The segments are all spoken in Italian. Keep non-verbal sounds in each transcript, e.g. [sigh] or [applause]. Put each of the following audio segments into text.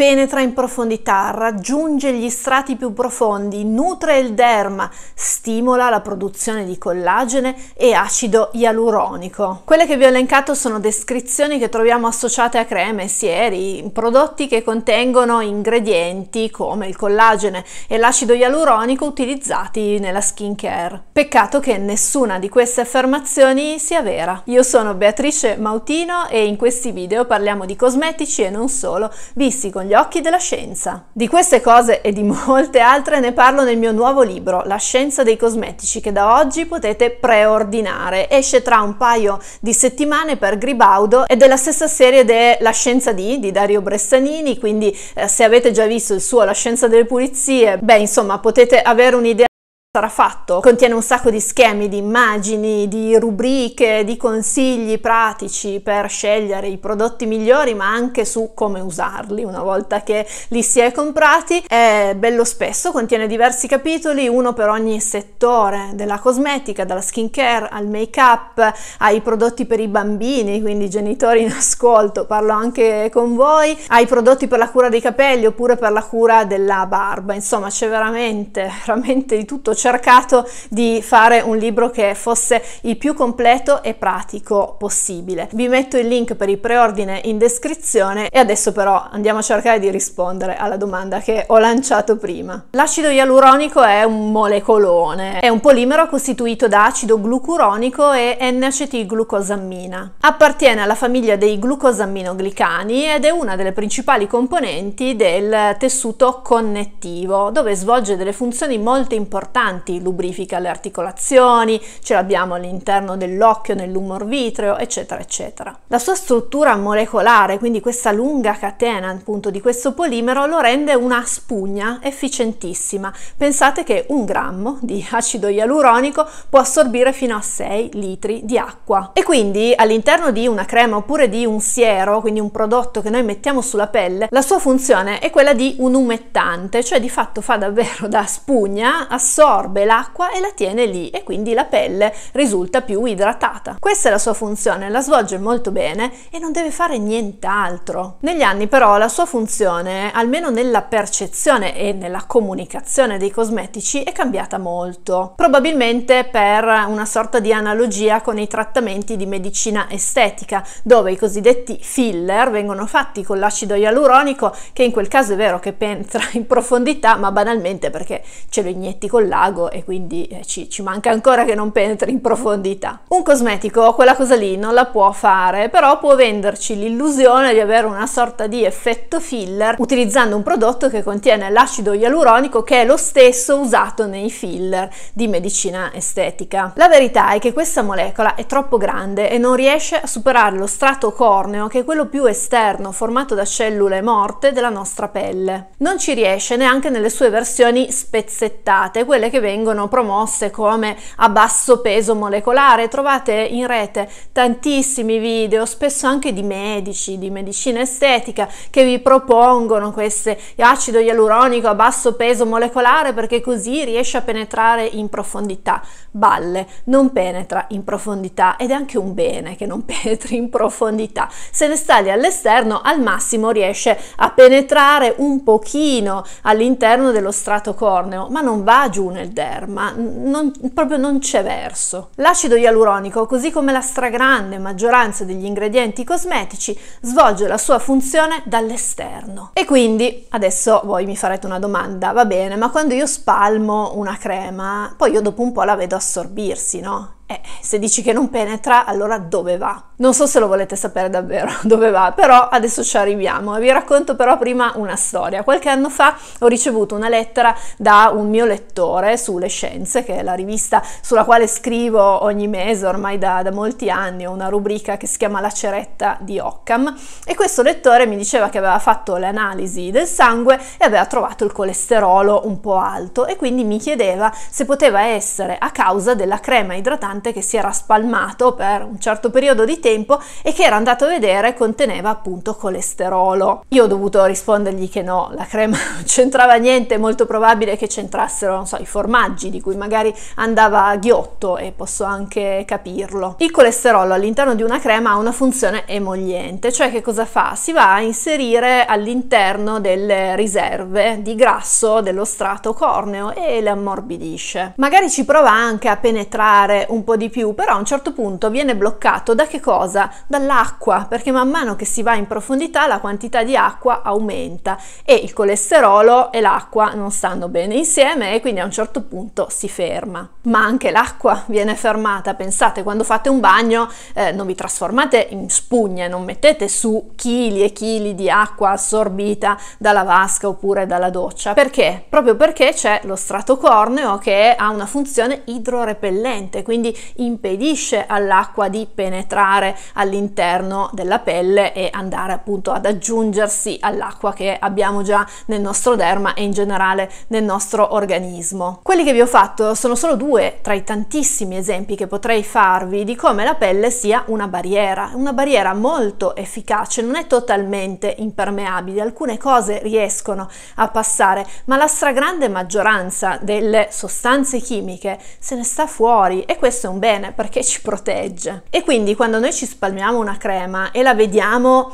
penetra in profondità, raggiunge gli strati più profondi, nutre il derma, stimola la produzione di collagene e acido ialuronico. Quelle che vi ho elencato sono descrizioni che troviamo associate a creme, sieri, prodotti che contengono ingredienti come il collagene e l'acido ialuronico utilizzati nella skin care. Peccato che nessuna di queste affermazioni sia vera. Io sono Beatrice Mautino e in questi video parliamo di cosmetici e non solo, visti con gli agli occhi della scienza. Di queste cose e di [laughs] molte altre ne parlo nel mio nuovo libro, La scienza dei cosmetici, che da oggi potete preordinare. Esce tra un paio di settimane per Gribaudo ed è la stessa serie de La scienza di, di Dario Bressanini, quindi eh, se avete già visto il suo La scienza delle pulizie, beh insomma potete avere un'idea sarà fatto contiene un sacco di schemi, di immagini, di rubriche, di consigli pratici per scegliere i prodotti migliori, ma anche su come usarli una volta che li si è comprati. È bello spesso, contiene diversi capitoli, uno per ogni settore della cosmetica, dalla skincare al make-up, ai prodotti per i bambini, quindi genitori in ascolto, parlo anche con voi, ai prodotti per la cura dei capelli oppure per la cura della barba. Insomma, c'è veramente, veramente di tutto cercato di fare un libro che fosse il più completo e pratico possibile. Vi metto il link per il preordine in descrizione e adesso però andiamo a cercare di rispondere alla domanda che ho lanciato prima. L'acido ialuronico è un molecolone, è un polimero costituito da acido glucuronico e N-acetilglucosammina. Appartiene alla famiglia dei glucosaminoglicani ed è una delle principali componenti del tessuto connettivo, dove svolge delle funzioni molto importanti antiossidanti, lubrifica le articolazioni, ce l'abbiamo all'interno dell'occhio, nell'umor vitreo, eccetera, eccetera. La sua struttura molecolare, quindi questa lunga catena appunto di questo polimero, lo rende una spugna efficientissima. Pensate che un grammo di acido ialuronico può assorbire fino a 6 litri di acqua. E quindi all'interno di una crema oppure di un siero, quindi un prodotto che noi mettiamo sulla pelle, la sua funzione è quella di un umettante, cioè di fatto fa davvero da spugna, assorbe assorbe l'acqua e la tiene lì e quindi la pelle risulta più idratata. Questa è la sua funzione, la svolge molto bene e non deve fare nient'altro. Negli anni però la sua funzione, almeno nella percezione e nella comunicazione dei cosmetici, è cambiata molto. Probabilmente per una sorta di analogia con i trattamenti di medicina estetica, dove i cosiddetti filler vengono fatti con l'acido ialuronico, che in quel caso è vero che [laughs] penetra in profondità, ma banalmente perché ce lo inietti con l'ago vago e quindi eh, ci, ci manca ancora che non penetri in profondità. Un cosmetico quella cosa lì non la può fare, però può venderci l'illusione di avere una sorta di effetto filler utilizzando un prodotto che contiene l'acido ialuronico che è lo stesso usato nei filler di medicina estetica. La verità è che questa molecola è troppo grande e non riesce a superare lo strato corneo che è quello più esterno formato da cellule morte della nostra pelle. Non ci riesce neanche nelle sue versioni spezzettate, quelle che vengono promosse come a basso peso molecolare. Trovate in rete tantissimi video, spesso anche di medici, di medicina estetica, che vi propongono questo acido ialuronico a basso peso molecolare perché così riesce a penetrare in profondità. Balle, non penetra in profondità ed è anche un bene che non [laughs] penetri in profondità. Se ne sta lì all'esterno, al massimo riesce a penetrare un pochino all'interno dello strato corneo, ma non va giù nel derma, non, proprio non c'è verso. L'acido ialuronico, così come la stragrande maggioranza degli ingredienti cosmetici, svolge la sua funzione dall'esterno. E quindi adesso voi mi farete una domanda, va bene, ma quando io spalmo una crema, poi io dopo un po' la vedo assorbirsi, no? Eh, se dici che non penetra, allora dove va? Non so se lo volete sapere davvero [laughs] dove va, però adesso ci arriviamo. Vi racconto però prima una storia. Qualche anno fa ho ricevuto una lettera da un mio lettore sulle scienze, che è la rivista sulla quale scrivo ogni mese ormai da, da molti anni, ho una rubrica che si chiama La ceretta di Occam e questo lettore mi diceva che aveva fatto le analisi del sangue e aveva trovato il colesterolo un po' alto e quindi mi chiedeva se poteva essere a causa della crema idratante che si era spalmato per un certo periodo di tempo tempo e che era andato a vedere conteneva appunto colesterolo. Io ho dovuto rispondergli che no, la crema [laughs] non c'entrava niente, è molto probabile che c'entrassero, non so, i formaggi di cui magari andava ghiotto e posso anche capirlo. Il colesterolo all'interno di una crema ha una funzione emoliente, cioè che cosa fa? Si va a inserire all'interno delle riserve di grasso dello strato corneo e le ammorbidisce. Magari ci prova anche a penetrare un po' di più, però a un certo punto viene bloccato da che cosa? cosa? Dall'acqua, perché man mano che si va in profondità la quantità di acqua aumenta e il colesterolo e l'acqua non stanno bene insieme e quindi a un certo punto si ferma. Ma anche l'acqua viene fermata, pensate, quando fate un bagno eh, non vi trasformate in spugne, non mettete su chili e chili di acqua assorbita dalla vasca oppure dalla doccia. Perché? Proprio perché c'è lo strato corneo che ha una funzione idrorepellente, quindi impedisce all'acqua di penetrare all'interno della pelle e andare appunto ad aggiungersi all'acqua che abbiamo già nel nostro derma e in generale nel nostro organismo. Quelli che vi ho fatto sono solo due tra i tantissimi esempi che potrei farvi di come la pelle sia una barriera, una barriera molto efficace, non è totalmente impermeabile, alcune cose riescono a passare, ma la stragrande maggioranza delle sostanze chimiche se ne sta fuori e questo è un bene perché ci protegge. E quindi quando noi noi ci spalmiamo una crema e la vediamo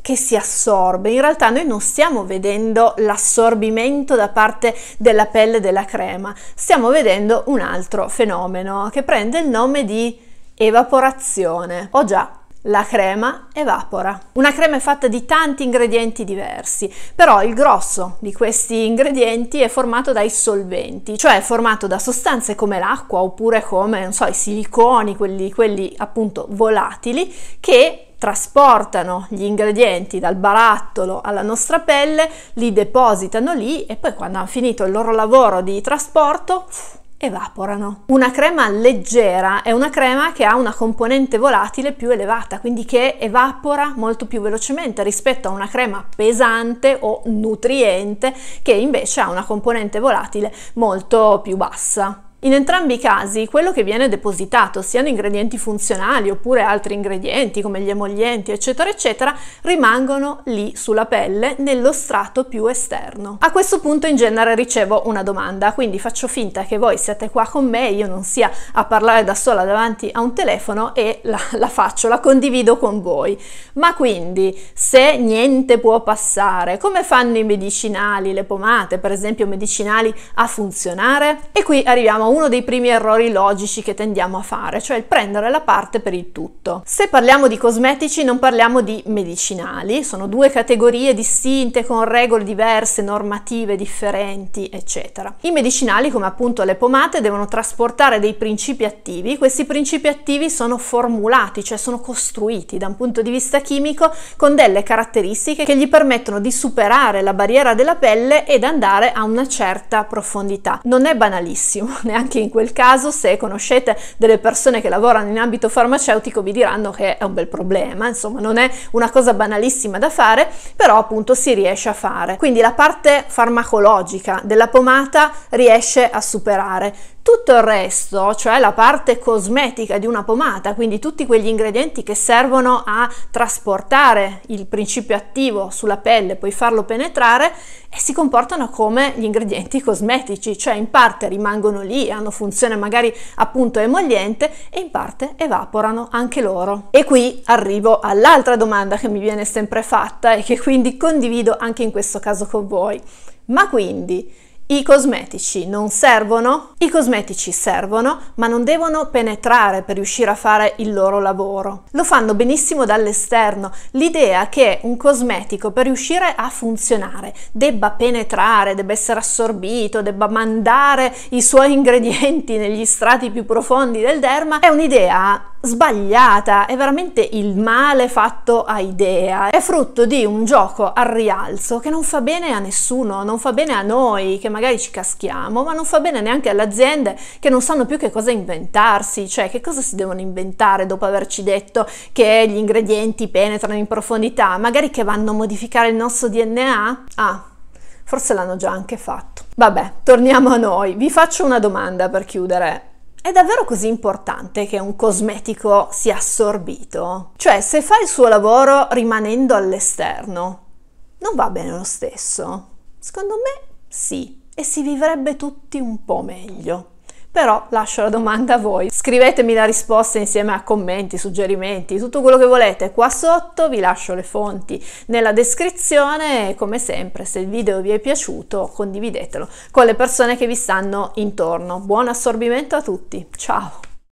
che si assorbe. In realtà noi non stiamo vedendo l'assorbimento da parte della pelle della crema, stiamo vedendo un altro fenomeno che prende il nome di evaporazione. O già, la crema evapora. Una crema è fatta di tanti ingredienti diversi, però il grosso di questi ingredienti è formato dai solventi, cioè è formato da sostanze come l'acqua oppure come, so, i siliconi, quelli, quelli appunto volatili, che trasportano gli ingredienti dal barattolo alla nostra pelle, li depositano lì e poi quando hanno finito il loro lavoro di trasporto evaporano. Una crema leggera è una crema che ha una componente volatile più elevata, quindi che evapora molto più velocemente rispetto a una crema pesante o nutriente che invece ha una componente volatile molto più bassa. In entrambi i casi quello che viene depositato, siano ingredienti funzionali oppure altri ingredienti come gli emollienti eccetera eccetera, rimangono lì sulla pelle nello strato più esterno. A questo punto in genere ricevo una domanda, quindi faccio finta che voi siate qua con me, io non sia a parlare da sola davanti a un telefono e la, la faccio, la condivido con voi. Ma quindi se niente può passare, come fanno i medicinali, le pomate per esempio medicinali a funzionare? E qui arriviamo a uno dei primi errori logici che tendiamo a fare, cioè il prendere la parte per il tutto. Se parliamo di cosmetici non parliamo di medicinali, sono due categorie distinte con regole diverse, normative differenti, eccetera. I medicinali, come appunto le pomate, devono trasportare dei principi attivi, questi principi attivi sono formulati, cioè sono costruiti da un punto di vista chimico con delle caratteristiche che gli permettono di superare la barriera della pelle ed andare a una certa profondità. Non è banalissimo, [laughs] neanche anche in quel caso se conoscete delle persone che lavorano in ambito farmaceutico vi diranno che è un bel problema, insomma non è una cosa banalissima da fare, però appunto si riesce a fare. Quindi la parte farmacologica della pomata riesce a superare. Tutto il resto, cioè la parte cosmetica di una pomata, quindi tutti quegli ingredienti che servono a trasportare il principio attivo sulla pelle, poi farlo penetrare, e si comportano come gli ingredienti cosmetici, cioè in parte rimangono lì, hanno funzione magari appunto emolliente e in parte evaporano anche loro. E qui arrivo all'altra domanda che mi viene sempre fatta e che quindi condivido anche in questo caso con voi. Ma quindi i cosmetici non servono? I cosmetici servono, ma non devono penetrare per riuscire a fare il loro lavoro. Lo fanno benissimo dall'esterno. L'idea che un cosmetico per riuscire a funzionare debba penetrare, debba essere assorbito, debba mandare i suoi ingredienti negli strati più profondi del derma è un'idea sbagliata, è veramente il male fatto a idea, è frutto di un gioco al rialzo che non fa bene a nessuno, non fa bene a noi che magari ci caschiamo, ma non fa bene neanche alle aziende che non sanno più che cosa inventarsi, cioè che cosa si devono inventare dopo averci detto che gli ingredienti penetrano in profondità, magari che vanno a modificare il nostro DNA? Ah, forse l'hanno già anche fatto. Vabbè, torniamo a noi. Vi faccio una domanda per chiudere. È davvero così importante che un cosmetico sia assorbito? Cioè, se fa il suo lavoro rimanendo all'esterno, non va bene lo stesso? Secondo me sì e si vivrebbe tutti un po' meglio. Però lascio la domanda a voi. Scrivetemi la risposta insieme a commenti, suggerimenti, tutto quello che volete qua sotto, vi lascio le fonti nella descrizione e come sempre se il video vi è piaciuto condividetelo con le persone che vi stanno intorno. Buon assorbimento a tutti, ciao!